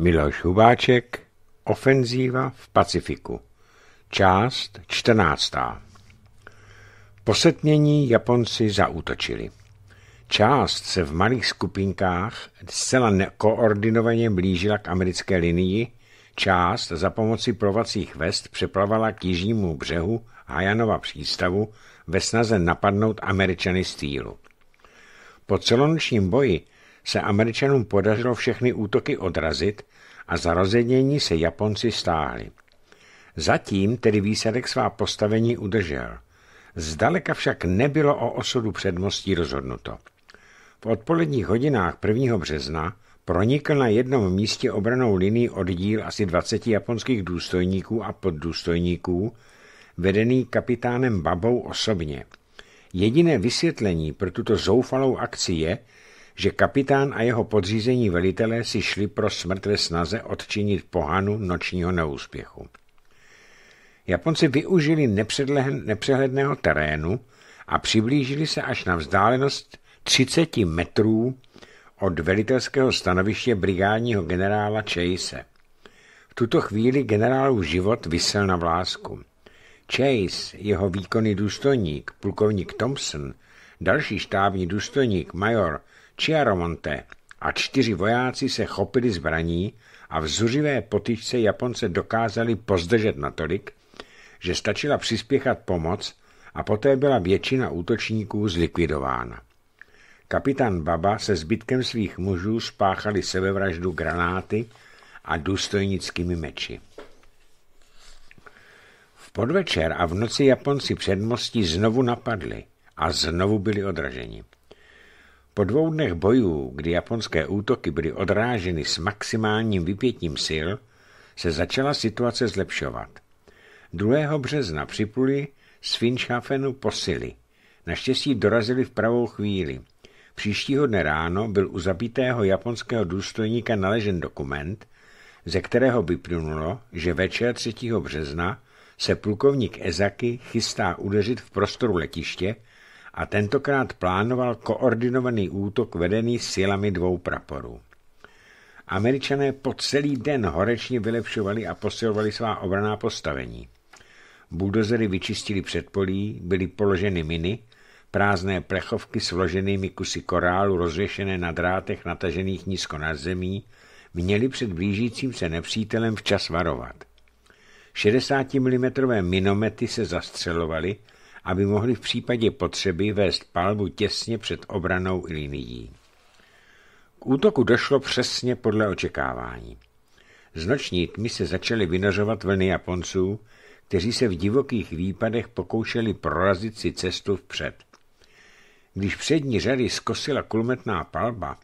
Miloš Hubáček Ofenzíva v Pacifiku Část 14. Posetnění Japonci zaútočili. Část se v malých skupinkách zcela nekoordinovaně blížila k americké linii, část za pomoci plovacích vest přeplavala k jižnímu břehu Hajanova přístavu ve snaze napadnout Američany z týlu. Po celonočním boji se Američanům podařilo všechny útoky odrazit a za rozednění se Japonci stáhli. Zatím tedy výsadek svá postavení udržel. Zdaleka však nebylo o osudu předmostí rozhodnuto. V odpoledních hodinách 1. března pronikl na jednom místě obranou linii oddíl asi 20 japonských důstojníků a poddůstojníků, vedený kapitánem Babou osobně. Jediné vysvětlení pro tuto zoufalou akci je, že kapitán a jeho podřízení velitelé si šli pro smrt ve snaze odčinit pohanu nočního neúspěchu. Japonci využili nepřehledného terénu a přiblížili se až na vzdálenost 30 metrů od velitelského stanoviště brigádního generála Chase. V tuto chvíli generálův život vysel na vlásku. Chase, jeho výkonný důstojník, plukovník Thompson, další štábní důstojník, major Chiaromonte a čtyři vojáci se chopili zbraní a zuřivé potyčce Japonce dokázali pozdržet natolik, že stačila přispěchat pomoc a poté byla většina útočníků zlikvidována. Kapitán Baba se zbytkem svých mužů spáchali sebevraždu granáty a důstojnickými meči. V podvečer a v noci Japonci předmostí znovu napadli a znovu byli odraženi. Po dvou dnech bojů, kdy japonské útoky byly odráženy s maximálním vypětím sil, se začala situace zlepšovat. 2. března připuli z Finchafenu posily. Naštěstí dorazili v pravou chvíli. Příštího dne ráno byl u zabitého japonského důstojníka naležen dokument, ze kterého vyplynulo, že večer 3. března se plukovník Ezaki chystá udeřit v prostoru letiště a tentokrát plánoval koordinovaný útok vedený silami dvou praporů. Američané po celý den horečně vylepšovali a posilovali svá obraná postavení. Buldozery vyčistili předpolí, byly položeny miny, prázdné plechovky s vloženými kusy korálu rozvěšené na drátech natažených nízko nad zemí, měli před blížícím se nepřítelem včas varovat. 60 mm minomety se zastřelovaly aby mohli v případě potřeby vést palbu těsně před obranou linií. K útoku došlo přesně podle očekávání. Z noční tmy se začaly vynořovat vlny Japonců, kteří se v divokých výpadech pokoušeli prorazit si cestu vpřed. Když přední řady skosila kulmetná palba,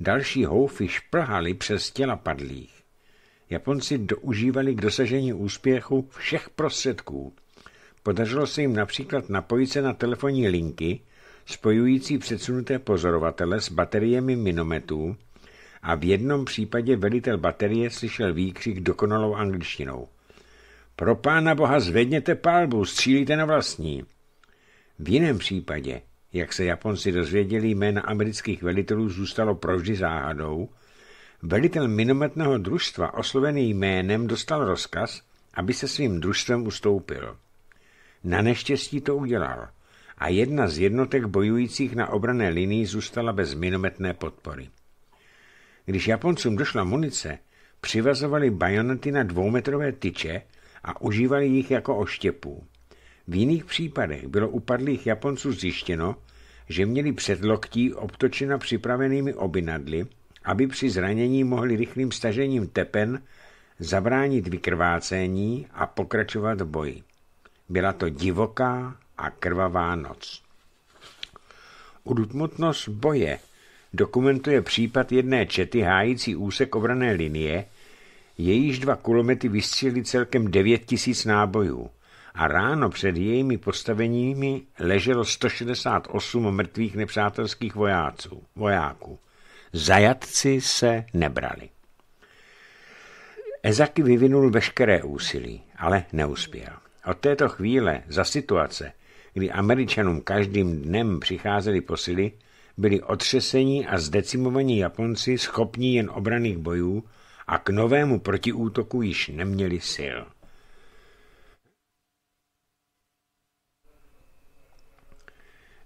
další houfy šplhaly přes těla padlých. Japonci doužívali k dosažení úspěchu všech prostředků – Podařilo se jim například napojit se na telefonní linky, spojující předsunuté pozorovatele s bateriemi minometů a v jednom případě velitel baterie slyšel výkřik dokonalou angličtinou. Pro pána boha zvedněte palbu, střílíte na vlastní. V jiném případě, jak se Japonci dozvěděli jména amerických velitelů, zůstalo provždy záhadou, velitel minometného družstva oslovený jménem dostal rozkaz, aby se svým družstvem ustoupil. Na neštěstí to udělal a jedna z jednotek bojujících na obrané linii zůstala bez minometné podpory. Když Japoncům došla munice, přivazovali bajonety na dvoumetrové tyče a užívali jich jako oštěpů. V jiných případech bylo upadlých Japonců zjištěno, že měli předloktí obtočena připravenými obinadly, aby při zranění mohli rychlým stažením tepen zabránit vykrvácení a pokračovat v boji. Byla to divoká a krvavá noc. Udmutnost boje dokumentuje případ jedné čety hájící úsek obrané linie, jejíž dva kulomety vystřelili celkem 9000 tisíc nábojů a ráno před jejími postaveními leželo 168 mrtvých nepřátelských vojáců, vojáků. Zajatci se nebrali. Ezaky vyvinul veškeré úsilí, ale neuspěl. Od této chvíle za situace, kdy Američanům každým dnem přicházely posily, byli otřesení a zdecimovaní Japonci schopní jen obraných bojů a k novému protiútoku již neměli sil.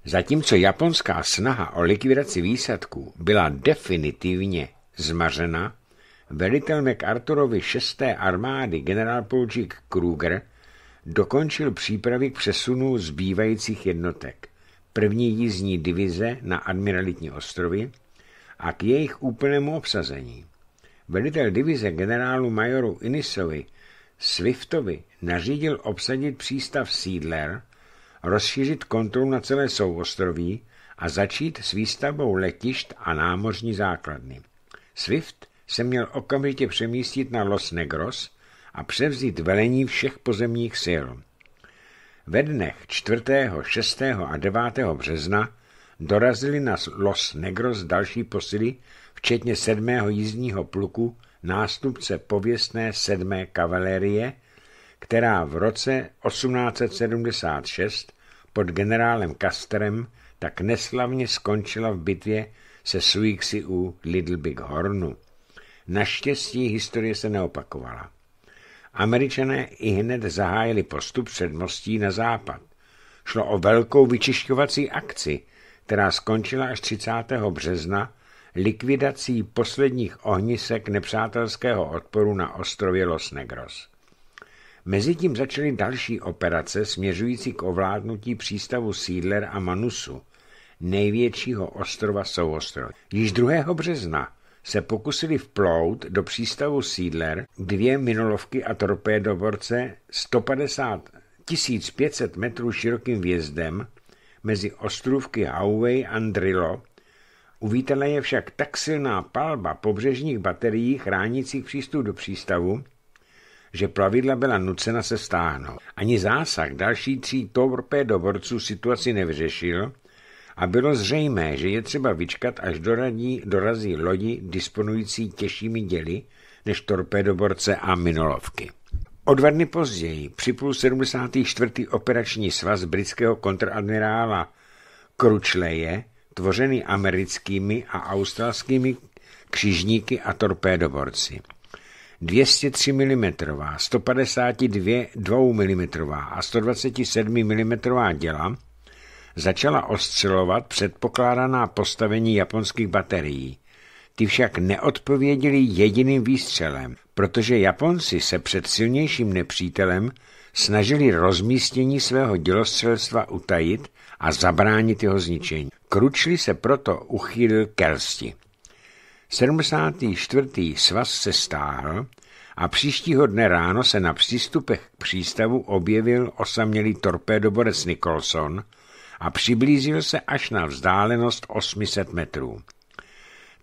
Zatímco japonská snaha o likvidaci výsadků byla definitivně zmařena, velitel MacArthurovi 6. armády generálporučík Kruger dokončil přípravy k přesunu zbývajících jednotek první jízdní divize na Admiralitní ostrovy a k jejich úplnému obsazení. Velitel divize generálu majoru Inisovi Swiftovi nařídil obsadit přístav Seedler, rozšířit kontrolu na celé souostroví a začít s výstavbou letišť a námořní základny. Swift se měl okamžitě přemístit na Los Negros, a převzít velení všech pozemních sil. Ve dnech 4., 6. a 9. března dorazili na Los Negros další posily, včetně 7. jízdního pluku nástupce pověstné 7. kavalérie, která v roce 1876 pod generálem Kasterem tak neslavně skončila v bitvě se Suixi u Little Big Hornu. Naštěstí historie se neopakovala. Američané i hned zahájili postup mostí na západ. Šlo o velkou vyčišťovací akci, která skončila až 30. března likvidací posledních ohnisek nepřátelského odporu na ostrově Los Negros. Mezitím začaly další operace směřující k ovládnutí přístavu Sídler a Manusu, největšího ostrova souostroví. Již 2. března se pokusili vplout do přístavu Sídler dvě minolovky a torpédoborce 150 1500 metrů širokým vjezdem mezi ostrůvky Hauwei a Drillo. Uvítala je však tak silná palba pobřežních baterií chránících přístup do přístavu, že plavidla byla nucena se stáhnout. Ani zásah další tří torpédoborců situaci nevyřešil, a bylo zřejmé, že je třeba vyčkat, až doradí, dorazí lodi disponující těžšími děly než torpédoborce a minolovky. O dva dny později připlul 74. operační svaz britského kontradmirála Kručleje, tvořený americkými a australskými křižníky a torpédoborci. 203 mm, 152 mm a 127 mm děla začala oscilovat předpokládaná postavení japonských baterií. Ty však neodpověděli jediným výstřelem, protože Japonci se před silnějším nepřítelem snažili rozmístění svého dělostřelstva utajit a zabránit jeho zničení. Kručli se proto uchýlil Kelsti. 74. svaz se stáhl a příštího dne ráno se na přístupech k přístavu objevil osamělý torpédoborec Nicholson, a přiblížil se až na vzdálenost 800 metrů.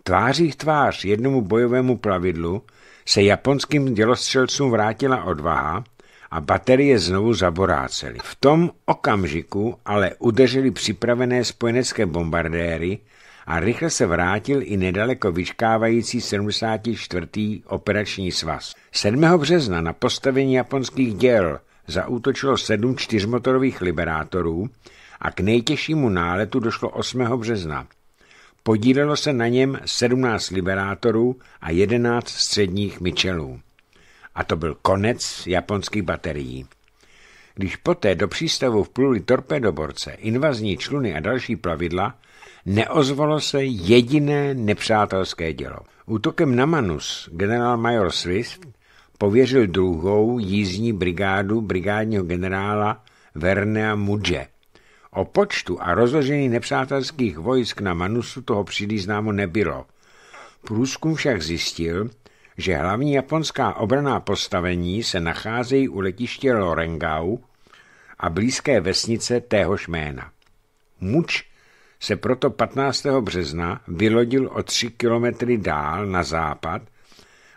Tváří v tvář jednomu bojovému plavidlu se japonským dělostřelcům vrátila odvaha a baterie znovu zaborácely. V tom okamžiku ale udeřili připravené spojenecké bombardéry a rychle se vrátil i nedaleko vyškávající 74. operační svaz. 7. března na postavení japonských děl zaútočilo sedm čtyřmotorových liberátorů a k nejtěžšímu náletu došlo 8. března. Podílelo se na něm 17 liberátorů a 11 středních Michelů. A to byl konec japonských baterií. Když poté do přístavu vpluli torpedoborce, invazní čluny a další plavidla, neozvalo se jediné nepřátelské dělo. Útokem na Manus generál-major Swift pověřil druhou jízdní brigádu brigádního generála Vernea Mudže, O počtu a rozložení nepřátelských vojsk na Manusu toho příliš známo nebylo. Průzkum však zjistil, že hlavní japonská obraná postavení se nacházejí u letiště Lorengau a blízké vesnice téhož jména. Muč se proto 15. března vylodil o 3 kilometry dál na západ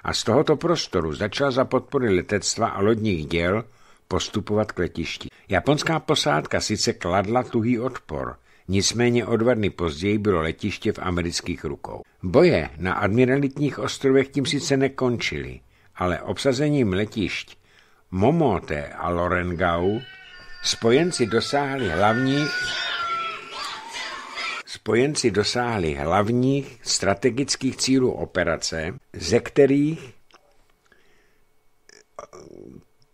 a z tohoto prostoru začal za podpory letectva a lodních děl postupovat k letišti. Japonská posádka sice kladla tuhý odpor, nicméně o dva dny později bylo letiště v amerických rukou. Boje na admiralitních ostrovech tím sice nekončily, ale obsazením letišť Momote a Lorengau spojenci dosáhli hlavních spojenci dosáhli hlavních strategických cílů operace, ze kterých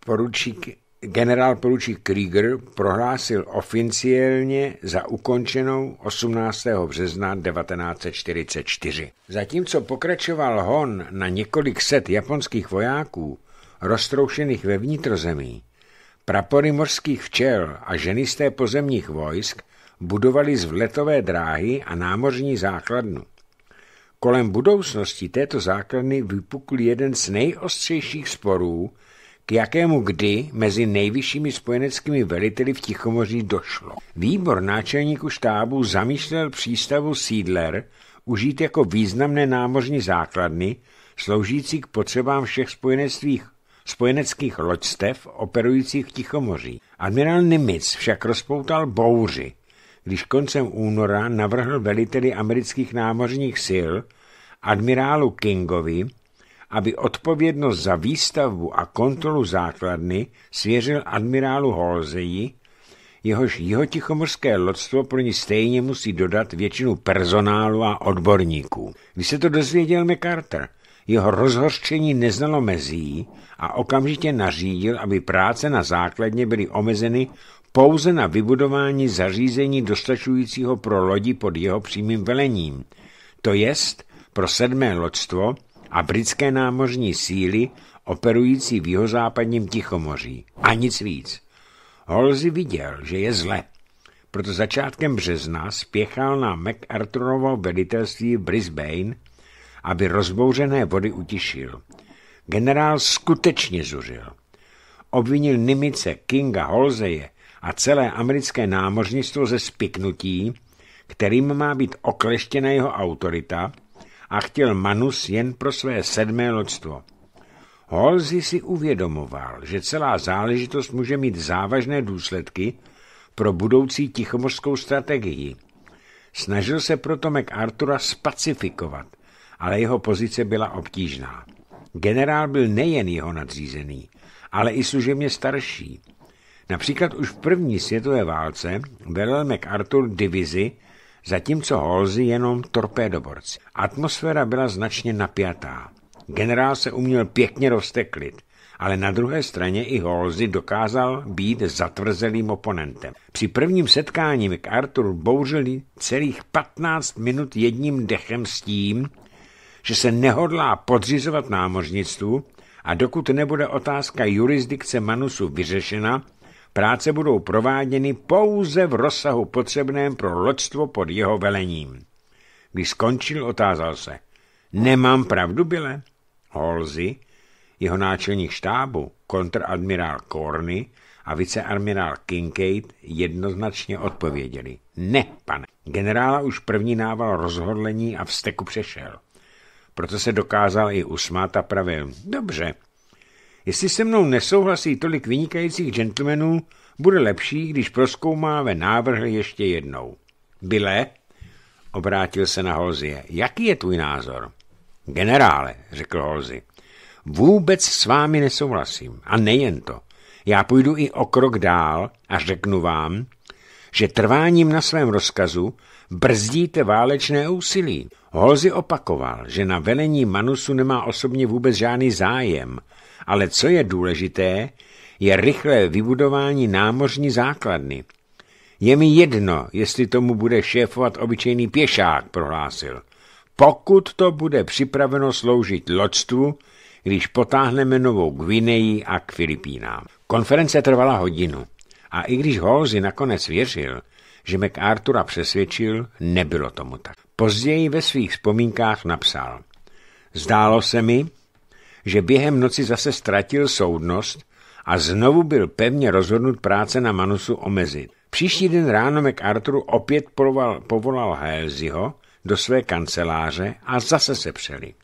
poručík generál poručík Krieger prohlásil oficiálně za ukončenou 18. března 1944. Zatímco pokračoval hon na několik set japonských vojáků, roztroušených ve vnitrozemí, prapory mořských včel a ženisté pozemních vojsk budovali zvletové dráhy a námořní základnu. Kolem budoucnosti této základny vypukl jeden z nejostřejších sporů k jakému kdy mezi nejvyššími spojeneckými veliteli v Tichomoří došlo. Výbor náčelníku štábu zamýšlel přístavu Siedler užít jako významné námořní základny, sloužící k potřebám všech spojenectvích spojeneckých loďstev operujících v Tichomoří. Admirál Nimitz však rozpoutal bouři, když koncem února navrhl veliteli amerických námořních sil admirálu Kingovi, aby odpovědnost za výstavbu a kontrolu základny svěřil admirálu Holzeji, jehož jihotichomorské lodstvo pro ní stejně musí dodat většinu personálu a odborníků. Když se to dozvěděl McCarter, jeho rozhořčení neznalo mezí a okamžitě nařídil, aby práce na základně byly omezeny pouze na vybudování zařízení dostačujícího pro lodi pod jeho přímým velením, to jest pro sedmé loďstvo, a britské námořní síly operující v jihozápadním Tichomoří. A nic víc. Holzy viděl, že je zle. Proto začátkem března spěchal na MacArthurovo velitelství v Brisbane, aby rozbouřené vody utišil. Generál skutečně zuřil. Obvinil Nimice, Kinga, Holzeje a celé americké námořnictvo ze spiknutí, kterým má být okleštěna jeho autorita – a chtěl Manus jen pro své sedmé loďstvo. Holzi si uvědomoval, že celá záležitost může mít závažné důsledky pro budoucí tichomořskou strategii. Snažil se proto Artura spacifikovat, ale jeho pozice byla obtížná. Generál byl nejen jeho nadřízený, ale i služebně starší. Například už v první světové válce velel Artur divizi zatímco Holzy jenom torpédoborci. Atmosféra byla značně napjatá. Generál se uměl pěkně rozteklit, ale na druhé straně i Holzy dokázal být zatvrzelým oponentem. Při prvním setkání Arthur bouřil celých 15 minut jedním dechem s tím, že se nehodlá podřizovat námořnictvu a dokud nebude otázka jurisdikce Manusu vyřešena, Práce budou prováděny pouze v rozsahu potřebném pro loďstvo pod jeho velením. Když skončil, otázal se. Nemám pravdu, bile? Holzy, jeho náčelník štábu, kontradmirál Korny a viceadmirál Kincaid jednoznačně odpověděli. Ne, pane. Generála už první nával rozhodlení a vsteku přešel. Proto se dokázal i usmát a pravil. Dobře, Jestli se mnou nesouhlasí tolik vynikajících gentlemanů, bude lepší, když proskoumáme návrh ještě jednou. Bile, obrátil se na Holzie, jaký je tvůj názor? Generále, řekl Holzi, vůbec s vámi nesouhlasím. A nejen to. Já půjdu i o krok dál a řeknu vám, že trváním na svém rozkazu brzdíte válečné úsilí. Holzi opakoval, že na velení Manusu nemá osobně vůbec žádný zájem ale co je důležité, je rychlé vybudování námořní základny. Je mi jedno, jestli tomu bude šéfovat obyčejný pěšák, prohlásil. Pokud to bude připraveno sloužit loďstvu, když potáhneme novou Gvineji a k Filipínám. Konference trvala hodinu a i když Holzi nakonec věřil, že MacArthura přesvědčil, nebylo tomu tak. Později ve svých vzpomínkách napsal. Zdálo se mi, že během noci zase ztratil soudnost a znovu byl pevně rozhodnut práce na Manusu omezit. Příští den ráno MacArthur opět povolal, povolal Halseyho do své kanceláře a zase se přeli.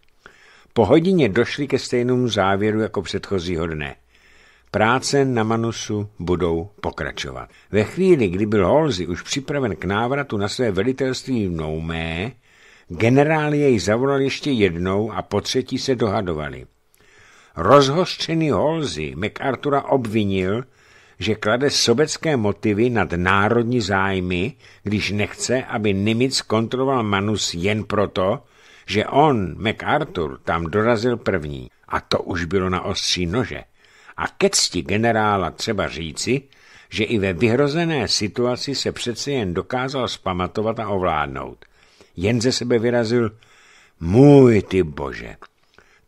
Po hodině došli ke stejnému závěru jako předchozího dne. Práce na Manusu budou pokračovat. Ve chvíli, kdy byl Holzi už připraven k návratu na své velitelství v Noumé, generál jej zavolal ještě jednou a po třetí se dohadovali – rozhořčený Holzy MacArthura obvinil, že klade sobecké motivy nad národní zájmy, když nechce, aby Nimitz kontroloval Manus jen proto, že on, MacArthur, tam dorazil první. A to už bylo na ostří nože. A ke cti generála třeba říci, že i ve vyhrozené situaci se přece jen dokázal spamatovat a ovládnout. Jen ze sebe vyrazil, můj ty bože,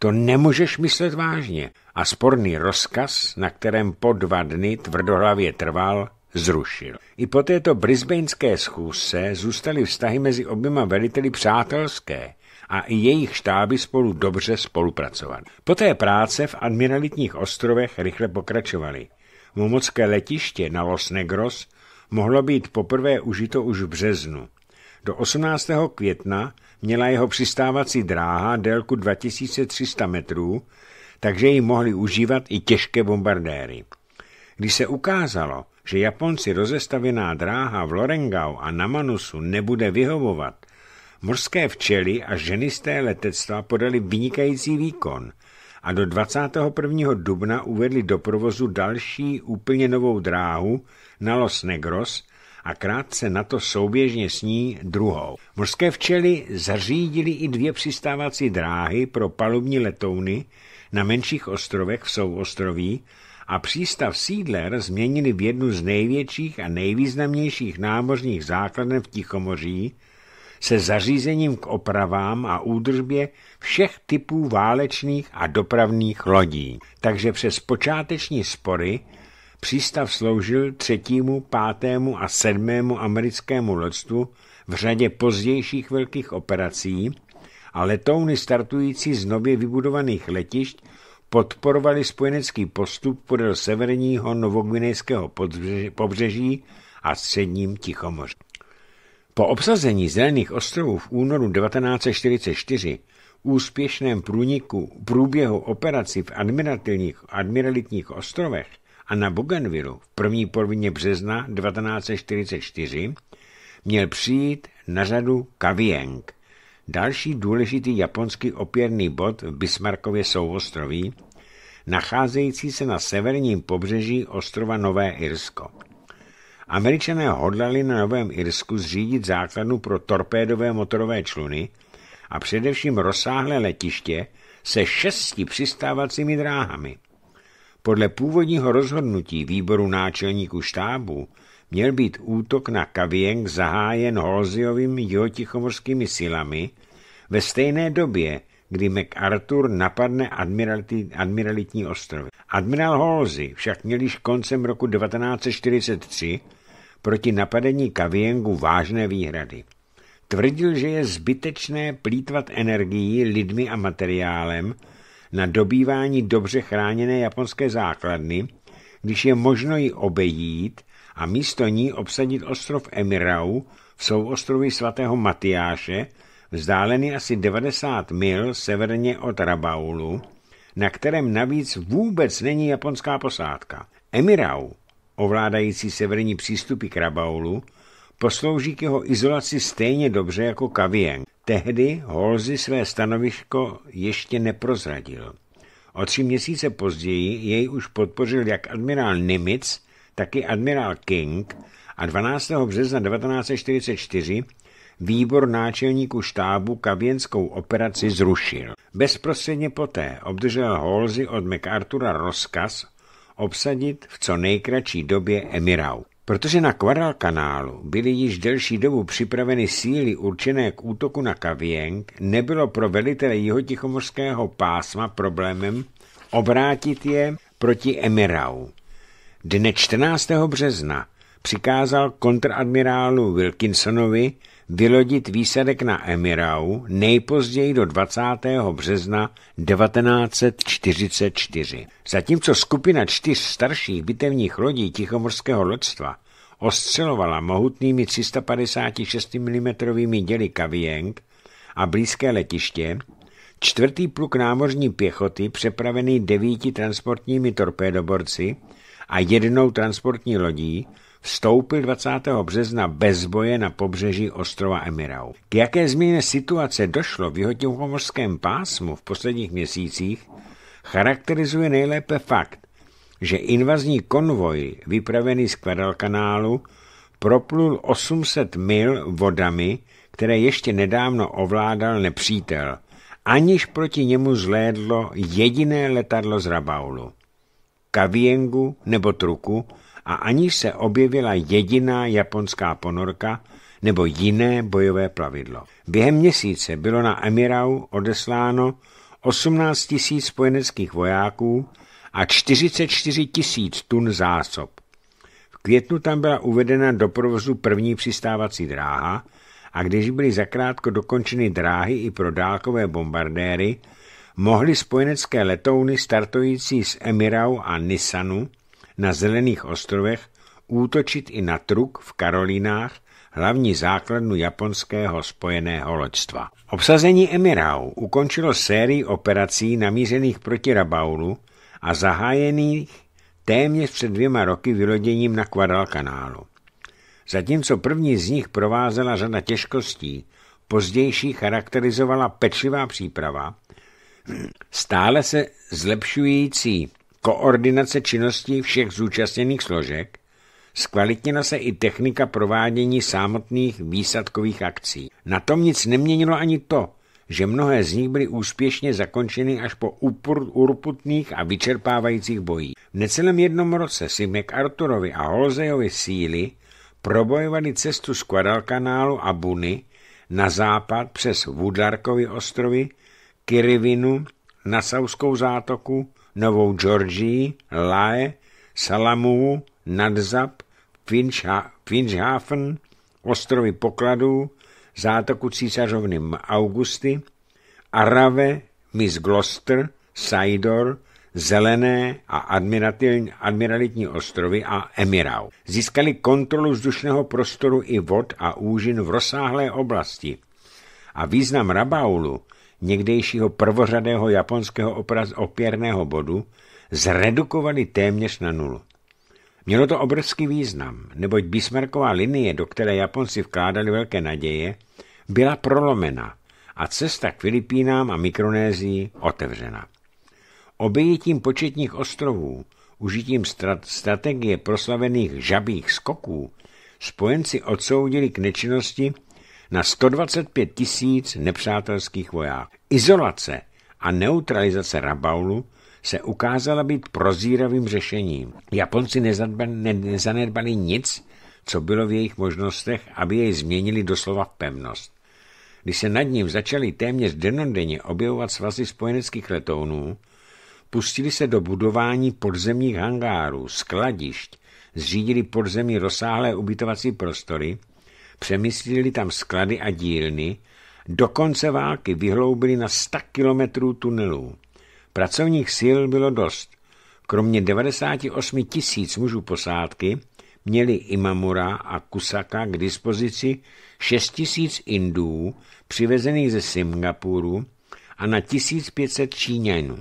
to nemůžeš myslet vážně. A sporný rozkaz, na kterém po dva dny tvrdohlavě trval, zrušil. I po této brisbaneské schůzce zůstaly vztahy mezi oběma veliteli přátelské a i jejich štáby spolu dobře spolupracovat. Poté práce v admiralitních ostrovech rychle pokračovaly. Momocké letiště na Los Negros mohlo být poprvé užito už v březnu. Do 18. května měla jeho přistávací dráha délku 2300 metrů, takže ji mohli užívat i těžké bombardéry. Když se ukázalo, že Japonci rozestavená dráha v Lorengau a na Manusu nebude vyhovovat, mořské včely a ženisté letectva podali vynikající výkon a do 21. dubna uvedli do provozu další úplně novou dráhu na Los Negros, a krátce na to souběžně s ní druhou. Mořské včely zařídili i dvě přistávací dráhy pro palubní letouny na menších ostrovech v souostroví a přístav Sídler změnili v jednu z největších a nejvýznamnějších námořních základen v Tichomoří se zařízením k opravám a údržbě všech typů válečných a dopravních lodí. Takže přes počáteční spory Přístav sloužil třetímu, pátému a sedmému americkému loďstvu v řadě pozdějších velkých operací a letouny startující z nově vybudovaných letišť podporovali spojenecký postup podél severního novogvinejského pobřeží a středním Tichomoří. Po obsazení Zelených ostrovů v únoru 1944 úspěšném průniku průběhu operací v admiralitních ostrovech a na Bougainville v první polovině března 1944 měl přijít na řadu Kavieng, další důležitý japonský opěrný bod v Bismarckově souostroví, nacházející se na severním pobřeží ostrova Nové Irsko. Američané hodlali na Novém Irsku zřídit základnu pro torpédové motorové čluny a především rozsáhlé letiště se šesti přistávacími dráhami – podle původního rozhodnutí výboru náčelníku štábu měl být útok na Kavieng zahájen Holziovým jihotichomorskými silami ve stejné době, kdy MacArthur napadne admiralitní ostrovy. Admiral Holzi však měl již koncem roku 1943 proti napadení Kaviengu vážné výhrady. Tvrdil, že je zbytečné plítvat energií, lidmi a materiálem, na dobývání dobře chráněné japonské základny, když je možno ji obejít a místo ní obsadit ostrov Emirau v souostroví svatého Matyáše, vzdálený asi 90 mil severně od Rabaulu, na kterém navíc vůbec není japonská posádka. Emirau, ovládající severní přístupy k Rabaulu, poslouží k jeho izolaci stejně dobře jako Kavieng. Tehdy Holzi své stanovisko ještě neprozradil. O tři měsíce později jej už podpořil jak admirál Nimitz, tak i admirál King a 12. března 1944 výbor náčelníků štábu kavěnskou operaci zrušil. Bezprostředně poté obdržel Holzi od MacArthura rozkaz obsadit v co nejkratší době Emirau. Protože na kanálu byly již delší dobu připraveny síly určené k útoku na Kavieng, nebylo pro velitele jihotichomorského pásma problémem obrátit je proti Emirau. Dne 14. března přikázal kontradmirálu Wilkinsonovi vylodit výsadek na Emirau nejpozději do 20. března 1944. Zatímco skupina čtyř starších bitevních lodí Tichomorského lodstva ostřelovala mohutnými 356 mm děly Kavieng a blízké letiště, čtvrtý pluk námořní pěchoty přepravený devíti transportními torpédoborci a jednou transportní lodí vstoupil 20. března bez boje na pobřeží ostrova Emirau. K jaké změně situace došlo v jihotichomorském pásmu v posledních měsících, charakterizuje nejlépe fakt, že invazní konvoj vypravený z kvadralkanálu proplul 800 mil vodami, které ještě nedávno ovládal nepřítel, aniž proti němu zlédlo jediné letadlo z Rabaulu. Kaviengu nebo Truku a aniž se objevila jediná japonská ponorka nebo jiné bojové plavidlo. Během měsíce bylo na Emirau odesláno 18 tisíc spojeneckých vojáků a 44 tisíc tun zásob. V květnu tam byla uvedena do provozu první přistávací dráha a když byly zakrátko dokončeny dráhy i pro dálkové bombardéry, mohly spojenecké letouny startující z Emirau a Nissanu na Zelených ostrovech útočit i na Truk v Karolínách, hlavní základnu japonského spojeného loďstva. Obsazení Emirau ukončilo sérii operací namířených proti Rabaulu a zahájených téměř před dvěma roky vyloděním na Kvadalkanálu. Zatímco první z nich provázela řada těžkostí, pozdější charakterizovala pečlivá příprava, stále se zlepšující koordinace činností všech zúčastněných složek, zkvalitněna se i technika provádění samotných výsadkových akcí. Na tom nic neměnilo ani to, že mnohé z nich byly úspěšně zakončeny až po urputných a vyčerpávajících bojích. V necelém jednom roce si MacArthurovi a Holzejovi síly probojovali cestu z kanálu a Buny na západ přes Vudlarkovy ostrovy, Kirivinu, Nasauskou zátoku, Novou Georgii, Lae, Salamu, Nadzap, Finchhafen, ostrovy pokladů, zátoku císařovny Augusty, Arave, Miss Gloucester, Saidor, Zelené a admiralitní ostrovy a Emirau. Získali kontrolu vzdušného prostoru i vod a úžin v rozsáhlé oblasti a význam Rabaulu někdejšího prvořadého japonského opraz opěrného bodu zredukovali téměř na nulu. Mělo to obrovský význam, neboť Bismarcková linie, do které Japonci vkládali velké naděje, byla prolomena a cesta k Filipínám a Mikronézii otevřena. Obejitím početních ostrovů, užitím strat strategie proslavených žabých skoků, spojenci odsoudili k nečinnosti na 125 tisíc nepřátelských vojáků. Izolace a neutralizace Rabaulu se ukázala být prozíravým řešením. Japonci nezanedbali nic, co bylo v jejich možnostech, aby jej změnili doslova v pevnost. Když se nad ním začaly téměř denodenně objevovat svazy spojeneckých letounů, pustili se do budování podzemních hangárů, skladišť, zřídili podzemí rozsáhlé ubytovací prostory přemyslili tam sklady a dílny, do konce války vyhloubili na 100 kilometrů tunelů. Pracovních sil bylo dost. Kromě 98 tisíc mužů posádky měli Imamura a Kusaka k dispozici 6 tisíc Indů přivezených ze Singapuru a na 1500 Číňanů.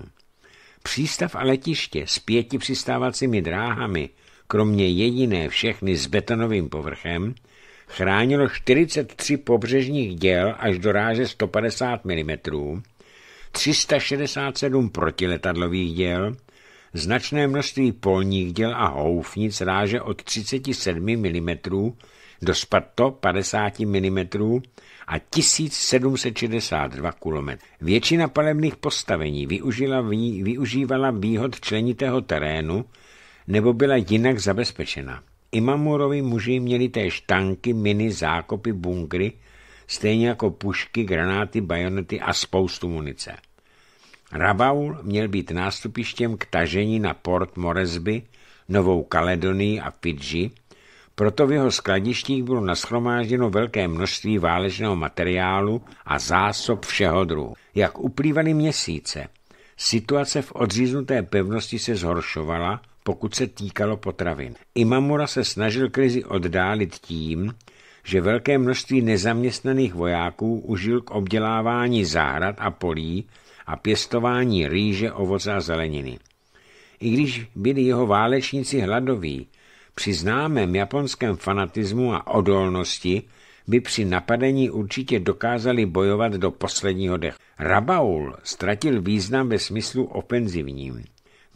Přístav a letiště s pěti přistávacími dráhami, kromě jediné všechny s betonovým povrchem, chránilo 43 pobřežních děl až do ráže 150 mm, 367 protiletadlových děl, značné množství polních děl a houfnic ráže od 37 mm do 150 mm a 1762 km. Většina palebných postavení využila, využívala výhod členitého terénu nebo byla jinak zabezpečena. Imamurovi muži měli též tanky, miny, zákopy, bunkry, stejně jako pušky, granáty, bajonety a spoustu munice. Rabaul měl být nástupištěm k tažení na Port Moresby, Novou Kaledonii a Fidži, proto v jeho skladištích bylo naschromážděno velké množství válečného materiálu a zásob všeho druhu. Jak uplývaly měsíce, situace v odříznuté pevnosti se zhoršovala pokud se týkalo potravin. Imamura se snažil krizi oddálit tím, že velké množství nezaměstnaných vojáků užil k obdělávání zahrad a polí a pěstování rýže, ovoce a zeleniny. I když byli jeho válečníci hladoví, při známém japonském fanatismu a odolnosti by při napadení určitě dokázali bojovat do posledního dechu. Rabaul ztratil význam ve smyslu ofenzivním.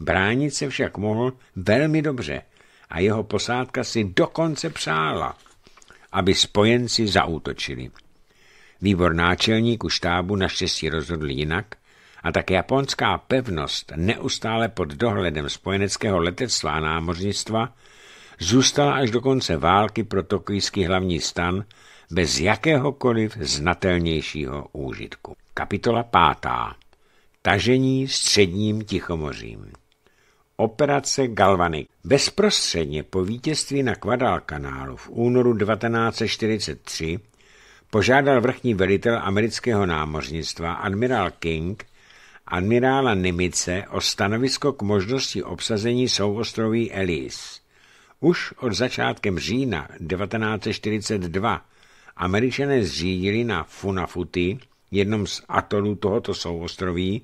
Bránit se však mohl velmi dobře a jeho posádka si dokonce přála, aby spojenci zautočili. Výbor náčelníků štábu naštěstí rozhodl jinak a tak japonská pevnost neustále pod dohledem spojeneckého letectva a námořnictva zůstala až do konce války pro tokijský hlavní stan bez jakéhokoliv znatelnějšího úžitku. Kapitola pátá. Tažení středním tichomořím. Operace Galvanik. Bezprostředně po vítězství na Kvadalkanálu v únoru 1943 požádal vrchní velitel amerického námořnictva admirál King admirála Nimice o stanovisko k možnosti obsazení souostroví Ellis. Už od začátkem října 1942 američané zřídili na Funafuti, jednom z atolů tohoto souostroví,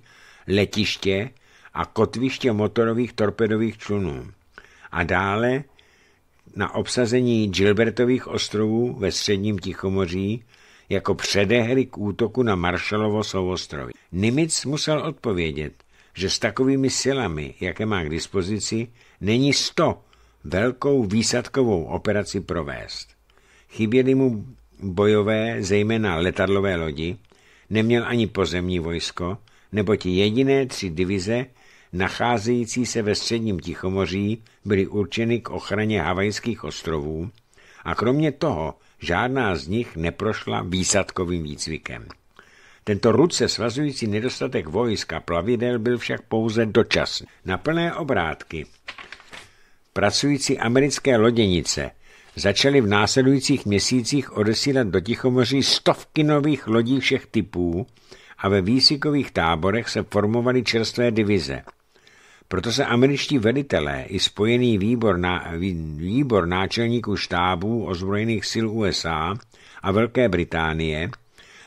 letiště, a kotviště motorových torpedových člunů a dále na obsazení Gilbertových ostrovů ve středním Tichomoří jako předehry k útoku na Marshallovo souostroví. Nimitz musel odpovědět, že s takovými silami, jaké má k dispozici, není sto velkou výsadkovou operaci provést. Chyběly mu bojové, zejména letadlové lodi, neměl ani pozemní vojsko, neboť jediné tři divize nacházející se ve středním Tichomoří, byly určeny k ochraně havajských ostrovů a kromě toho žádná z nich neprošla výsadkovým výcvikem. Tento ruce svazující nedostatek vojska plavidel byl však pouze dočasný. Na plné obrátky pracující americké loděnice začaly v následujících měsících odesílat do Tichomoří stovky nových lodí všech typů a ve výsikových táborech se formovaly čerstvé divize – proto se američtí velitelé i spojený výbor, na, výbor náčelníků štábů ozbrojených sil USA a Velké Británie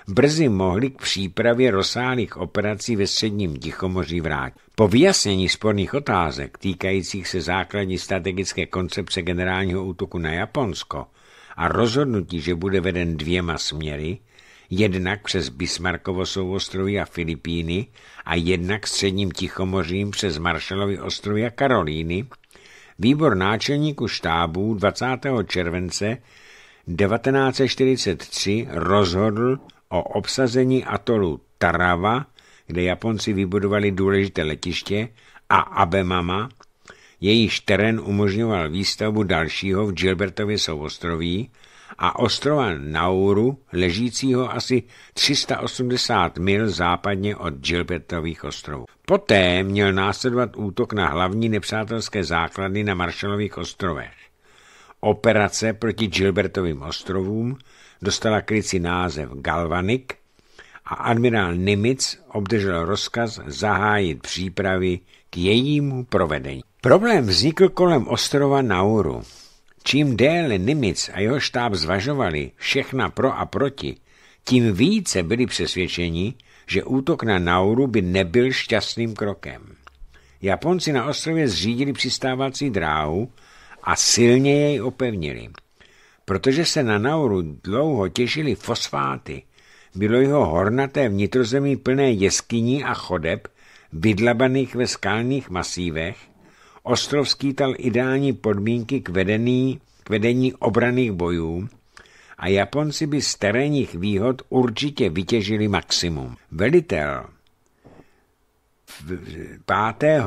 brzy mohli k přípravě rozsáhlých operací ve středním Tichomoří vrátit. Po vyjasnění sporných otázek týkajících se základní strategické koncepce generálního útoku na Japonsko a rozhodnutí, že bude veden dvěma směry, jednak přes Bismarckovo souostroví a Filipíny a jednak středním Tichomořím přes Marshallovy ostrovy a Karolíny, výbor náčelníku štábů 20. července 1943 rozhodl o obsazení atolu Tarava, kde Japonci vybudovali důležité letiště, a Abemama, jejíž terén umožňoval výstavbu dalšího v Gilbertově souostroví, a ostrova Nauru, ležícího asi 380 mil západně od Gilbertových ostrovů. Poté měl následovat útok na hlavní nepřátelské základy na Maršalových ostrovech. Operace proti Gilbertovým ostrovům dostala krycí název Galvanik a admirál Nimitz obdržel rozkaz zahájit přípravy k jejímu provedení. Problém vznikl kolem ostrova Nauru. Čím déle Nimic a jeho štáb zvažovali všechna pro a proti, tím více byli přesvědčeni, že útok na Nauru by nebyl šťastným krokem. Japonci na ostrově zřídili přistávací dráhu a silně jej opevnili. Protože se na Nauru dlouho těžili fosfáty, bylo jeho hornaté vnitrozemí plné jeskyní a chodeb, vydlabaných ve skalních masívech, Ostrov skýtal ideální podmínky k vedení, k vedení obraných bojů a Japonci by z terénních výhod určitě vytěžili maximum. Velitel 5.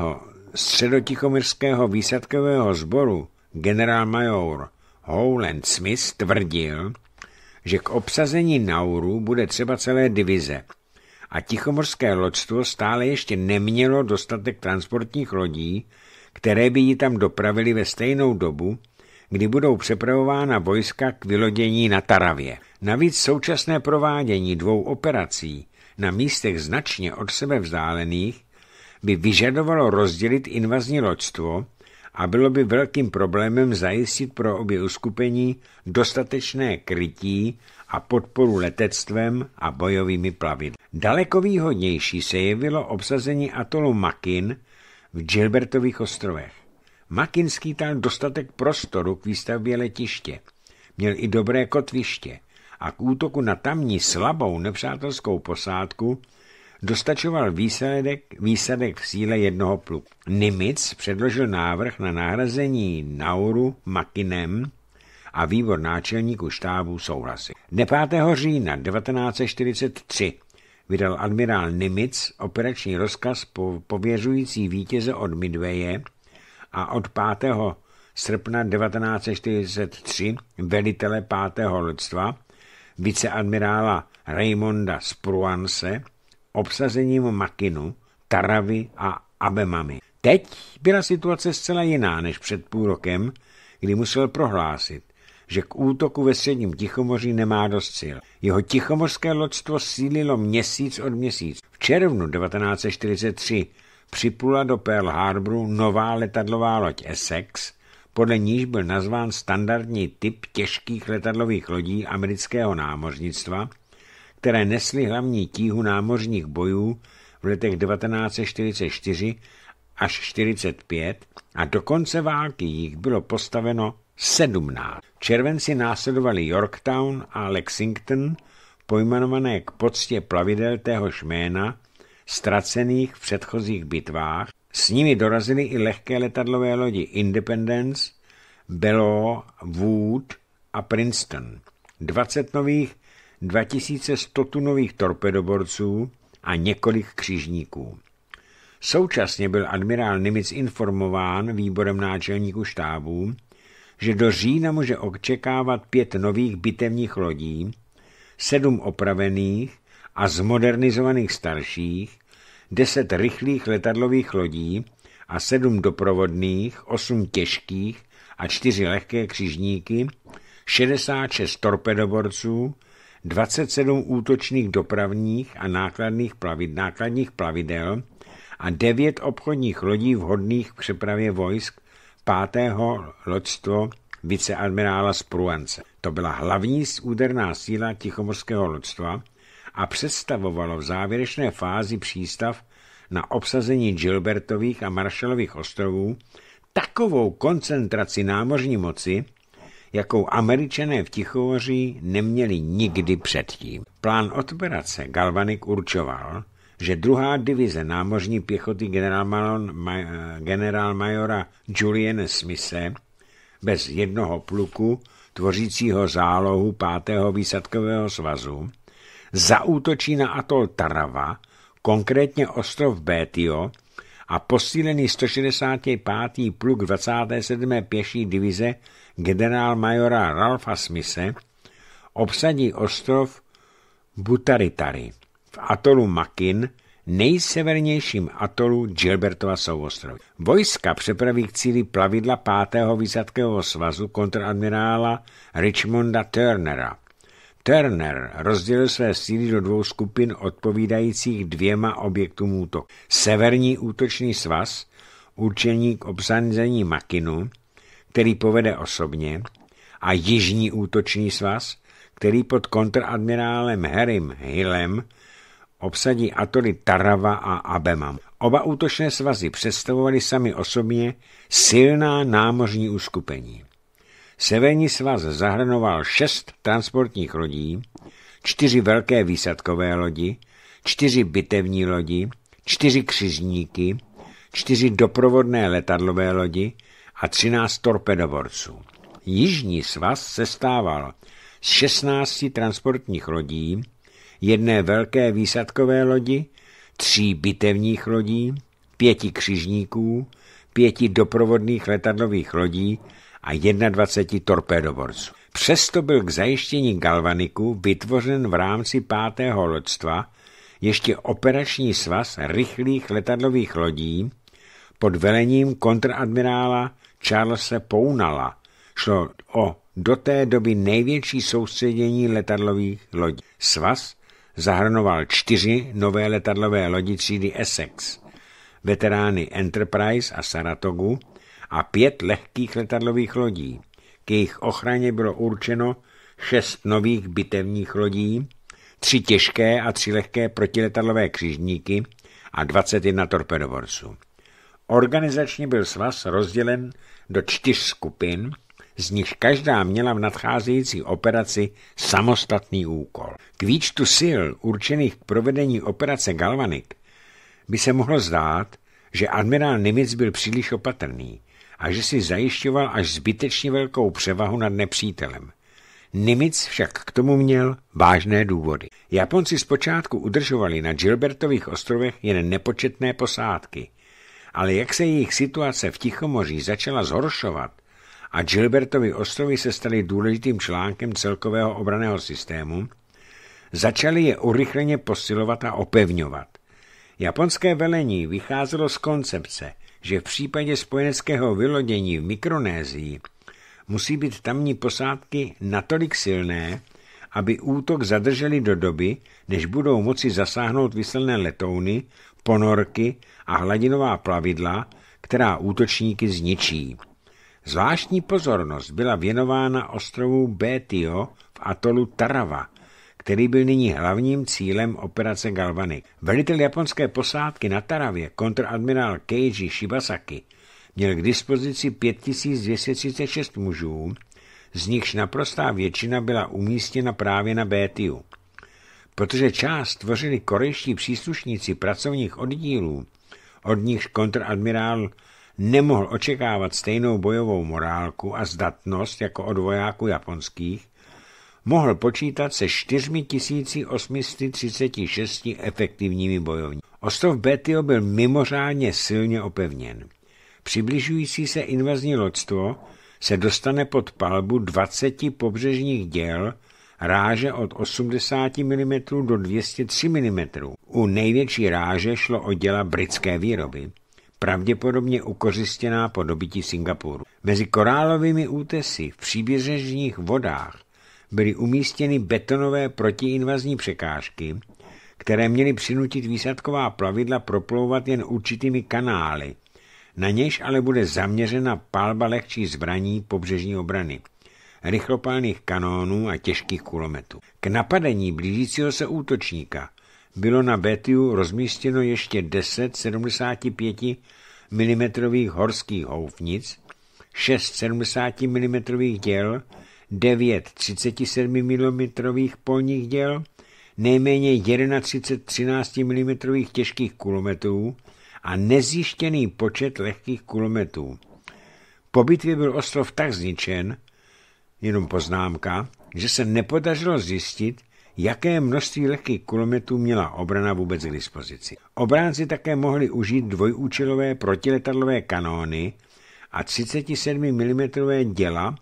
středotichomirského výsadkového sboru generálmajor Howland Smith tvrdil, že k obsazení Nauru bude třeba celé divize a tichomorské loďstvo stále ještě nemělo dostatek transportních lodí které by ji tam dopravili ve stejnou dobu, kdy budou přepravována vojska k vylodění na Taravě. Navíc současné provádění dvou operací na místech značně od sebe vzdálených by vyžadovalo rozdělit invazní loďstvo a bylo by velkým problémem zajistit pro obě uskupení dostatečné krytí a podporu letectvem a bojovými plavidly. Daleko výhodnější se jevilo obsazení atolu Makin v Gilbertových ostrovech. Makinský tam dostatek prostoru k výstavbě letiště. Měl i dobré kotviště a k útoku na tamní slabou nepřátelskou posádku dostačoval výsledek, výsadek v síle jednoho pluku. Nimitz předložil návrh na nahrazení Nauru Makinem a výbor náčelníku štábu souhlasil. Dne 5. října 1943 vydal admirál Nimitz operační rozkaz pověřující vítěze od Midwaye a od 5. srpna 1943 velitele 5. loďstva viceadmirála Raymonda Spruance obsazením Makinu, Taravy a Abemami. Teď byla situace zcela jiná než před půl rokem, kdy musel prohlásit že k útoku ve středním Tichomoří nemá dost sil. Jeho tichomořské loďstvo sílilo měsíc od měsíc. V červnu 1943 připula do Pearl Harboru nová letadlová loď Essex, podle níž byl nazván standardní typ těžkých letadlových lodí amerického námořnictva, které nesly hlavní tíhu námořních bojů v letech 1944 až 1945 a do konce války jich bylo postaveno 17. V červenci následovali Yorktown a Lexington, pojmenované k poctě plavidel téhož jména, ztracených v předchozích bitvách. S nimi dorazily i lehké letadlové lodi Independence, Bellow, Wood a Princeton. 20 nových 2100 tunových torpedoborců a několik křižníků. Současně byl admirál Nimitz informován výborem náčelníků štábů, že do října může očekávat pět nových bitevních lodí, sedm opravených a zmodernizovaných starších, deset rychlých letadlových lodí a sedm doprovodných, osm těžkých a čtyři lehké křižníky, 66 torpedoborců, 27 útočných dopravních a nákladných, plavid, nákladních plavidel a 9 obchodních lodí vhodných k přepravě vojsk pátého loďstvo viceadmirála z Pruance. To byla hlavní úderná síla tichomorského loďstva a představovalo v závěrečné fázi přístav na obsazení Gilbertových a Marshallových ostrovů takovou koncentraci námořní moci, jakou američané v Tichomoří neměli nikdy předtím. Plán operace Galvanik určoval, že druhá divize námořní pěchoty generálmajora Julian Smise bez jednoho pluku tvořícího zálohu 5. výsadkového svazu zaútočí na atol Tarava, konkrétně ostrov Bétio, a posílený 165. pluk 27. pěší divize generálmajora Ralfa Smise obsadí ostrov Butaritari v atolu Makin, nejsevernějším atolu Gilbertova souostroví. Vojska přepraví k cíli plavidla 5. výsadkového svazu kontradmirála Richmonda Turnera. Turner rozdělil své síly do dvou skupin odpovídajících dvěma objektům útoku. Severní útočný svaz, určený k obsazení Makinu, který povede osobně, a jižní útočný svaz, který pod kontradmirálem Harrym Hillem obsadí atoly Tarava a Abemam. Oba útočné svazy představovaly sami osobně silná námořní uskupení. Severní svaz zahrnoval šest transportních lodí, čtyři velké výsadkové lodi, čtyři bitevní lodi, čtyři křižníky, čtyři doprovodné letadlové lodi a třináct torpedoborců. Jižní svaz sestával z 16 transportních lodí, jedné velké výsadkové lodi, tří bitevních lodí, pěti křižníků, pěti doprovodných letadlových lodí a 21 torpédoborců. Přesto byl k zajištění Galvaniku vytvořen v rámci pátého loďstva ještě operační svaz rychlých letadlových lodí pod velením kontradmirála Charlesa Pounala. Šlo o do té doby největší soustředění letadlových lodí. Svaz zahrnoval čtyři nové letadlové lodi třídy Essex, veterány Enterprise a Saratogu a pět lehkých letadlových lodí. K jejich ochraně bylo určeno šest nových bitevních lodí, tři těžké a tři lehké protiletadlové křižníky a 21 torpedoborců. Organizačně byl svaz rozdělen do čtyř skupin – z nich každá měla v nadcházející operaci samostatný úkol. K výčtu sil určených k provedení operace Galvanik by se mohlo zdát, že admirál Nimitz byl příliš opatrný a že si zajišťoval až zbytečně velkou převahu nad nepřítelem. Nimitz však k tomu měl vážné důvody. Japonci zpočátku udržovali na Gilbertových ostrovech jen nepočetné posádky, ale jak se jejich situace v Tichomoří začala zhoršovat, a Gilbertovi ostrovy se staly důležitým článkem celkového obraného systému, Začali je urychleně posilovat a opevňovat. Japonské velení vycházelo z koncepce, že v případě spojeneckého vylodění v Mikronézii musí být tamní posádky natolik silné, aby útok zadrželi do doby, než budou moci zasáhnout vysilné letouny, ponorky a hladinová plavidla, která útočníky zničí. Zvláštní pozornost byla věnována ostrovu Betio v atolu Tarava, který byl nyní hlavním cílem operace Galvany. Velitel japonské posádky na Taravě, kontradmirál Keiji Shibasaki, měl k dispozici 5236 mužů, z nichž naprostá většina byla umístěna právě na Betiu, Protože část tvořili korejští příslušníci pracovních oddílů, od nichž kontradmirál nemohl očekávat stejnou bojovou morálku a zdatnost jako od vojáků japonských, mohl počítat se 4836 efektivními bojovníky. Ostrov Betio byl mimořádně silně opevněn. Přibližující se invazní loďstvo se dostane pod palbu 20 pobřežních děl ráže od 80 mm do 203 mm. U největší ráže šlo o děla britské výroby pravděpodobně ukořistěná po dobití Singapuru. Mezi korálovými útesy v příbřežních vodách byly umístěny betonové protiinvazní překážky, které měly přinutit výsadková plavidla proplouvat jen určitými kanály, na něž ale bude zaměřena palba lehčí zbraní pobřežní obrany, rychlopálných kanónů a těžkých kulometů. K napadení blížícího se útočníka bylo na Betiu rozmístěno ještě 10 75 mm horských houfnic, 6 70 mm děl, 9 37 mm polních děl, nejméně 31 13 mm těžkých kulometů a nezjištěný počet lehkých kulometů. Po bitvě byl ostrov tak zničen, jenom poznámka, že se nepodařilo zjistit, jaké množství lehkých kulometů měla obrana vůbec k dispozici. Obránci také mohli užít dvojúčelové protiletadlové kanóny a 37 mm děla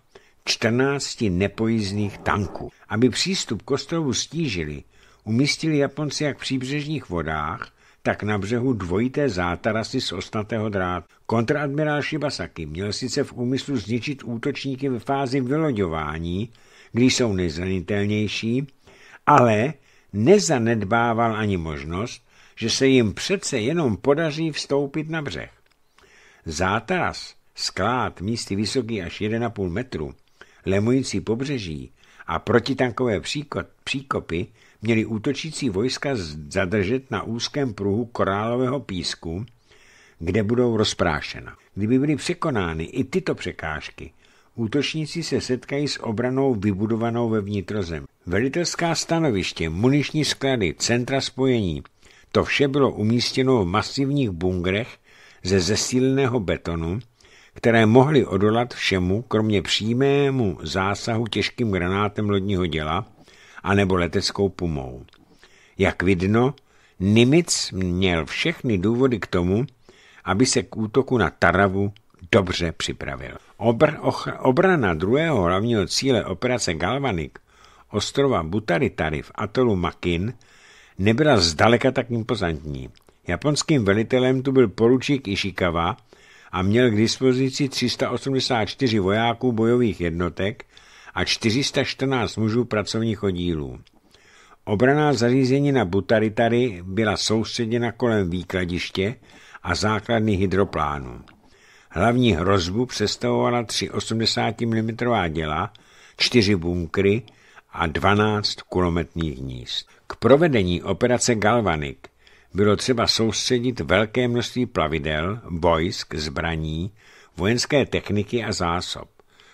14 nepojízdných tanků. Aby přístup k ostrovu stížili, umístili Japonci jak v příbřežních vodách, tak na břehu dvojité zátarasy z ostnatého drátu. Kontradmirál Shibasaki měl sice v úmyslu zničit útočníky ve fázi vyloďování, když jsou nejzranitelnější, ale nezanedbával ani možnost, že se jim přece jenom podaří vstoupit na břeh. Zátaras, sklád místy vysoký až 1,5 metru, lemující pobřeží a protitankové příkopy měli útočící vojska zadržet na úzkém pruhu korálového písku, kde budou rozprášena. Kdyby byly překonány i tyto překážky, Útočníci se setkají s obranou vybudovanou ve vnitrozem. Velitelská stanoviště, muniční sklady, centra spojení. To vše bylo umístěno v masivních bungrech ze zesíleného betonu, které mohly odolat všemu, kromě přímému zásahu těžkým granátem lodního děla anebo leteckou pumou. Jak vidno, Nimic měl všechny důvody k tomu, aby se k útoku na Taravu dobře připravil. Obr, obrana druhého hlavního cíle operace Galvanik ostrova Butaritari v atolu Makin, nebyla zdaleka tak impozantní. Japonským velitelem tu byl poručík Ishikawa a měl k dispozici 384 vojáků bojových jednotek a 414 mužů pracovních oddílů. Obraná zařízení na Butaritari byla soustředěna kolem výkladiště a základny hydroplánu. Hlavní hrozbu představovala tři 80 mm děla, čtyři bunkry a 12 kulometných hnízd. K provedení operace Galvanik bylo třeba soustředit velké množství plavidel, vojsk, zbraní, vojenské techniky a zásob.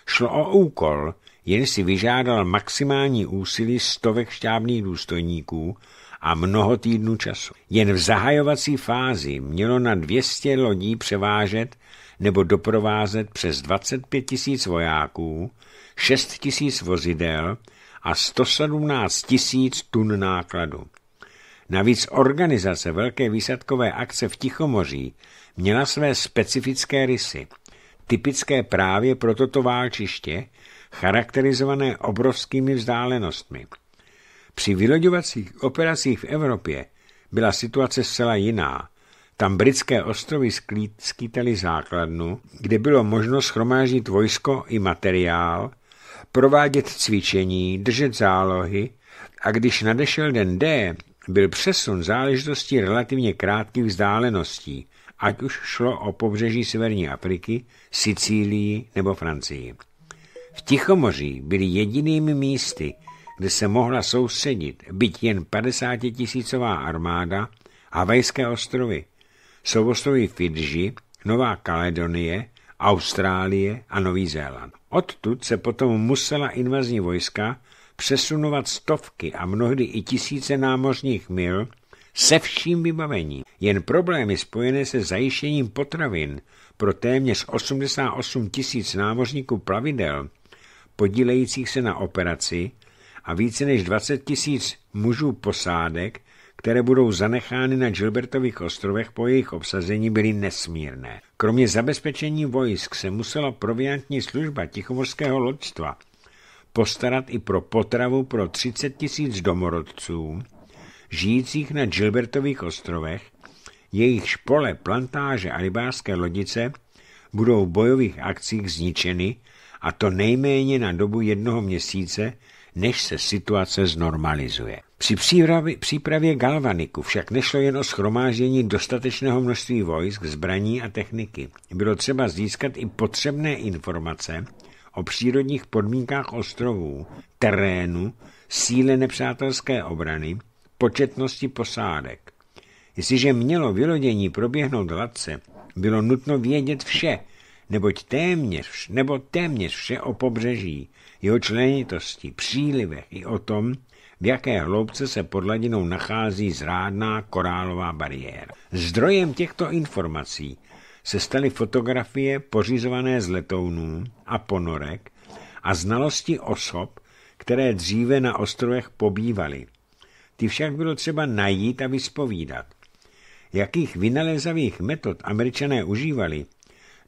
Šlo o úkol, jen si vyžádal maximální úsilí stovek šťávných důstojníků a mnoho týdnů času. Jen v zahajovací fázi mělo na 200 lodí převážet nebo doprovázet přes 25 tisíc vojáků, 6 tisíc vozidel a 117 tisíc tun nákladu. Navíc organizace velké výsadkové akce v Tichomoří měla své specifické rysy, typické právě pro toto válčiště, charakterizované obrovskými vzdálenostmi. Při vyloďovacích operacích v Evropě byla situace zcela jiná. Tam britské ostrovy skýtaly základnu, kde bylo možno schromáždit vojsko i materiál, provádět cvičení, držet zálohy a když nadešel den D, byl přesun záležitostí relativně krátkých vzdáleností, ať už šlo o pobřeží Severní Afriky, Sicílii nebo Francii. V Tichomoří byly jedinými místy, kde se mohla soustředit byť jen 50 tisícová armáda Havajské ostrovy ostrovy Fidži, Nová Kaledonie, Austrálie a Nový Zéland. Odtud se potom musela invazní vojska přesunovat stovky a mnohdy i tisíce námořních mil se vším vybavením. Jen problémy spojené se zajištěním potravin pro téměř 88 tisíc námořníků plavidel podílejících se na operaci a více než 20 tisíc mužů posádek které budou zanechány na Gilbertových ostrovech po jejich obsazení, byly nesmírné. Kromě zabezpečení vojsk se musela proviantní služba Tichomorského loďstva postarat i pro potravu pro 30 tisíc domorodců, žijících na Gilbertových ostrovech, jejich špole, plantáže a rybářské lodice budou v bojových akcích zničeny a to nejméně na dobu jednoho měsíce, než se situace znormalizuje. Při přípravě, přípravě Galvaniku však nešlo jen o schromáždění dostatečného množství vojsk, zbraní a techniky. Bylo třeba získat i potřebné informace o přírodních podmínkách ostrovů, terénu, síle nepřátelské obrany, početnosti posádek. Jestliže mělo vylodění proběhnout hladce, bylo nutno vědět vše, neboť téměř, nebo téměř vše o pobřeží, jeho členitosti, přílivech i o tom, v jaké hloubce se pod hladinou nachází zrádná korálová bariéra. Zdrojem těchto informací se staly fotografie pořizované z letounů a ponorek a znalosti osob, které dříve na ostrovech pobývaly. Ty však bylo třeba najít a vyspovídat. Jakých vynalezavých metod američané užívali,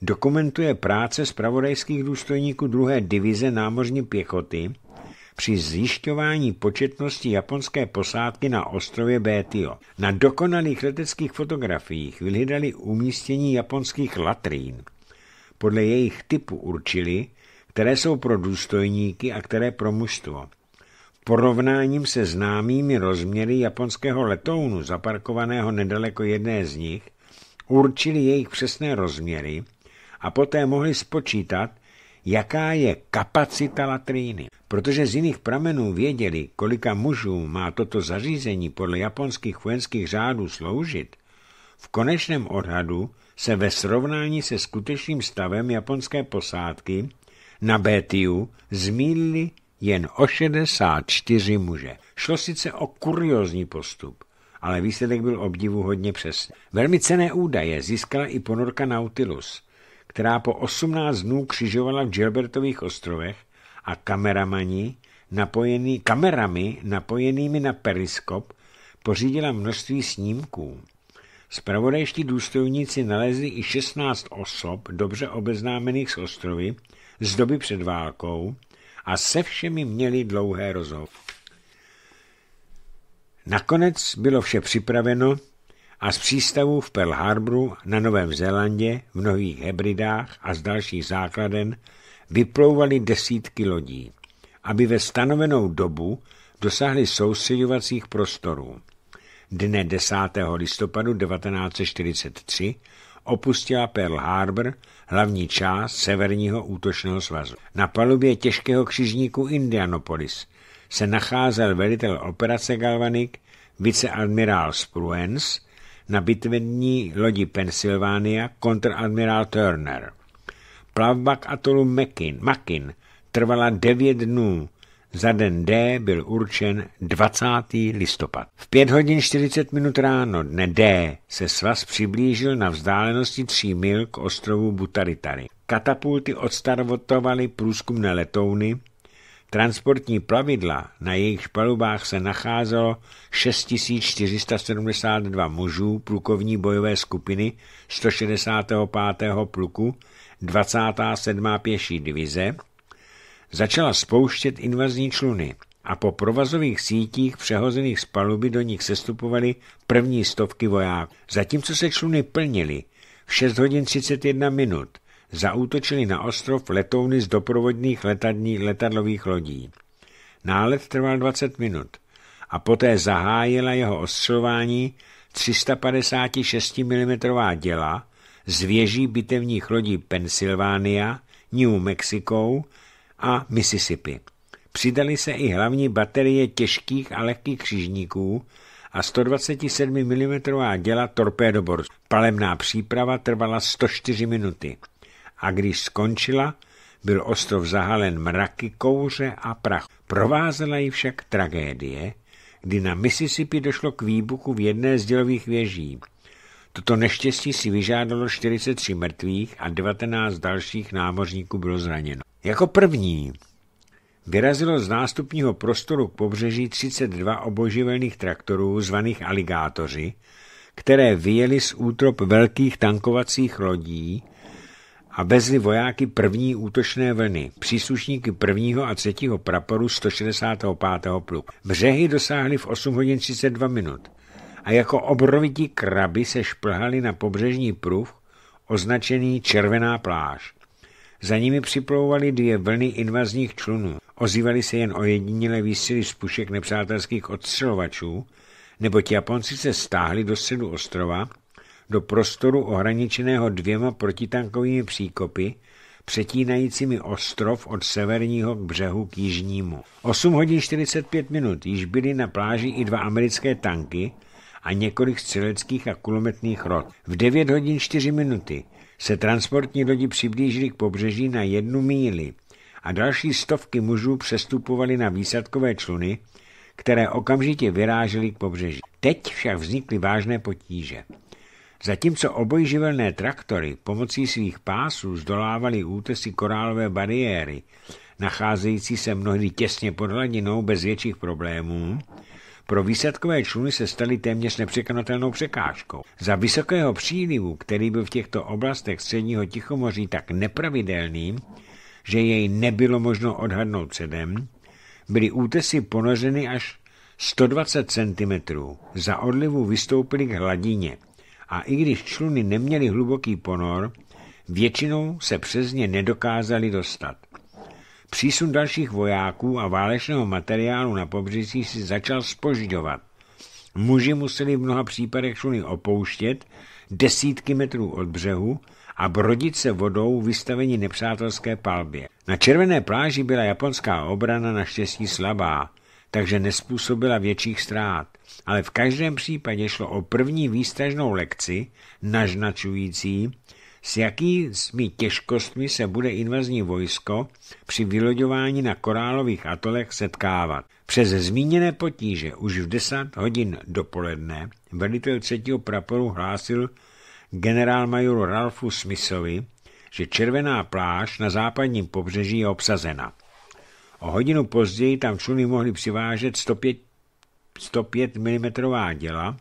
dokumentuje práce zpravodajských důstojníků druhé divize námořní pěchoty – při zjišťování početnosti japonské posádky na ostrově Bétio. Na dokonalých leteckých fotografiích vyhledali umístění japonských latrín. Podle jejich typu určili, které jsou pro důstojníky a které pro mužstvo. Porovnáním se známými rozměry japonského letounu zaparkovaného nedaleko jedné z nich určili jejich přesné rozměry a poté mohli spočítat, jaká je kapacita latríny. Protože z jiných pramenů věděli, kolika mužů má toto zařízení podle japonských vojenských řádů sloužit, v konečném odhadu se ve srovnání se skutečným stavem japonské posádky na Bétiu zmílili jen o 64 muže. Šlo sice o kuriozní postup, ale výsledek byl obdivu hodně přesný. Velmi cené údaje získala i ponorka Nautilus – která po 18 dnů křižovala v Gilbertových ostrovech a kameramani, napojený, kamerami napojenými na periskop pořídila množství snímků. Spravodajští důstojníci nalezli i 16 osob dobře obeznámených z ostrovy z doby před válkou a se všemi měli dlouhé rozhovory. Nakonec bylo vše připraveno a z přístavů v Pearl Harboru na Novém Zélandě, v Nových Hebridách a z dalších základen vyplouvaly desítky lodí, aby ve stanovenou dobu dosáhly soustředovacích prostorů. Dne 10. listopadu 1943 opustila Pearl Harbor hlavní část severního útočného svazu. Na palubě těžkého křižníku Indianopolis se nacházel velitel operace Galvanik, viceadmirál Spruens, na bitvení lodi Pennsylvania kontradmirál Turner. Plavba k atolu Mekin, Makin trvala devět dnů. Za den D byl určen 20. listopad. V 5 hodin 40 minut ráno dne D se svaz přiblížil na vzdálenosti 3 mil k ostrovu Butaritari. Katapulty odstarvotovaly průzkumné letouny, Transportní plavidla, na jejich palubách se nacházelo 6472 mužů plukovní bojové skupiny 165. pluku 27. pěší divize, začala spouštět invazní čluny a po provazových sítích přehozených z paluby do nich sestupovaly první stovky vojáků. Zatímco se čluny plnily v 6 hodin 31 minut – Zaútočili na ostrov letouny z doprovodných letadní letadlových lodí. Nálet trval 20 minut a poté zahájila jeho ostřelování 356 mm děla z věží bitevních lodí Pennsylvania, New Mexico a Mississippi. Přidali se i hlavní baterie těžkých a lehkých křižníků a 127 mm děla torpédoborů. Palemná příprava trvala 104 minuty a když skončila, byl ostrov zahalen mraky kouře a prachu. Provázela ji však tragédie, kdy na Mississippi došlo k výbuchu v jedné z dělových věží. Toto neštěstí si vyžádalo 43 mrtvých a 19 dalších námořníků bylo zraněno. Jako první vyrazilo z nástupního prostoru k pobřeží 32 oboživelných traktorů zvaných aligátoři, které vyjeli z útrop velkých tankovacích lodí, a vezli vojáky první útočné vlny, příslušníky prvního a třetího praporu 165. pluku. Břehy dosáhly v 8 hodin 32 minut a jako obrovití kraby se šplhali na pobřežní pruh označený Červená pláž. Za nimi připlouvaly dvě vlny invazních člunů. Ozývaly se jen ojedinělé výsily z pušek nepřátelských odstřelovačů, neboť Japonci se stáhli do středu ostrova do prostoru ohraničeného dvěma protitankovými příkopy, přetínajícími ostrov od severního k břehu k jižnímu. 8 hodin 45 minut již byly na pláži i dva americké tanky a několik střeleckých a kulometných rod. V 9 hodin 4 minuty se transportní lodi přiblížili k pobřeží na jednu míli a další stovky mužů přestupovaly na výsadkové čluny, které okamžitě vyrážely k pobřeží. Teď však vznikly vážné potíže. Zatímco obojživelné traktory pomocí svých pásů zdolávaly útesy korálové bariéry, nacházející se mnohdy těsně pod hladinou bez větších problémů, pro výsadkové čluny se staly téměř nepřekonatelnou překážkou. Za vysokého přílivu, který byl v těchto oblastech středního Tichomoří tak nepravidelný, že jej nebylo možno odhadnout předem, byly útesy ponořeny až 120 cm. Za odlivu vystoupily k hladině – a i když čluny neměly hluboký ponor, většinou se přes ně nedokázali dostat. Přísun dalších vojáků a válečného materiálu na pobřeží si začal spožďovat. Muži museli v mnoha případech čluny opouštět desítky metrů od břehu a brodit se vodou vystavení nepřátelské palbě. Na červené pláži byla japonská obrana naštěstí slabá, takže nespůsobila větších ztrát. Ale v každém případě šlo o první výstražnou lekci, naznačující, s jakými těžkostmi se bude invazní vojsko při vyloďování na korálových atolech setkávat. Přes zmíněné potíže už v 10 hodin dopoledne velitel třetího praporu hlásil generálmajoru Ralfu Smithovi, že červená pláž na západním pobřeží je obsazena. O hodinu později tam čluny mohli přivážet 105, 105 mm děla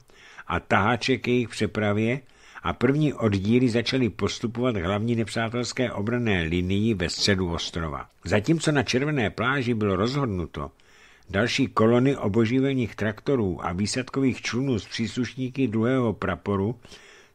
a tahače k jejich přepravě a první oddíly začaly postupovat hlavní nepřátelské obrané linii ve středu ostrova. Zatímco na Červené pláži bylo rozhodnuto, další kolony oboživelních traktorů a výsadkových člunů s příslušníky druhého praporu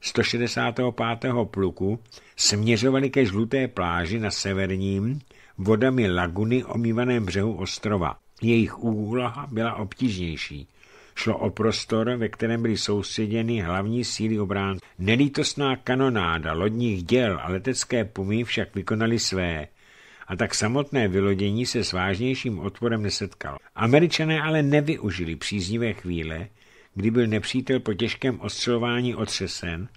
165. pluku směřovaly ke žluté pláži na severním vodami laguny omývaném břehu ostrova. Jejich úloha byla obtížnější. Šlo o prostor, ve kterém byly soustředěny hlavní síly obrán. Nelítostná kanonáda lodních děl a letecké pumy však vykonali své a tak samotné vylodění se s vážnějším odporem nesetkalo. Američané ale nevyužili příznivé chvíle, kdy byl nepřítel po těžkém ostřelování otřesen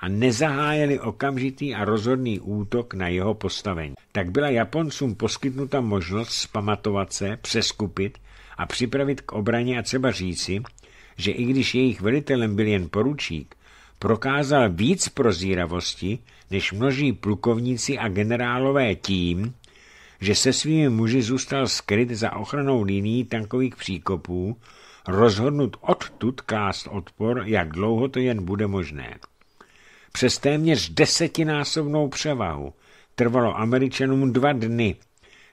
a nezahájili okamžitý a rozhodný útok na jeho postavení. Tak byla Japoncům poskytnuta možnost zpamatovat se, přeskupit a připravit k obraně a třeba říci, že i když jejich velitelem byl jen poručík, prokázal víc prozíravosti než množí plukovníci a generálové tím, že se svými muži zůstal skryt za ochranou linií tankových příkopů, rozhodnut odtud klást odpor, jak dlouho to jen bude možné přes téměř desetinásobnou převahu. Trvalo Američanům dva dny,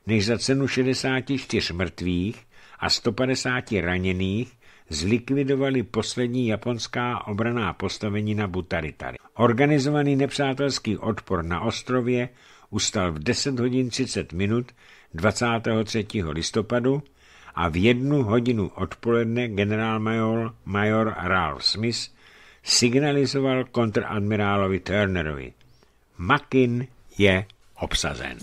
než za cenu 64 mrtvých a 150 raněných zlikvidovali poslední japonská obraná postavení na Butaritari. Organizovaný nepřátelský odpor na ostrově ustal v 10 hodin 30 minut 23. listopadu a v jednu hodinu odpoledne generálmajor major Ralph Smith signalizoval kontradmirálovi Turnerovi. Makin je obsazen.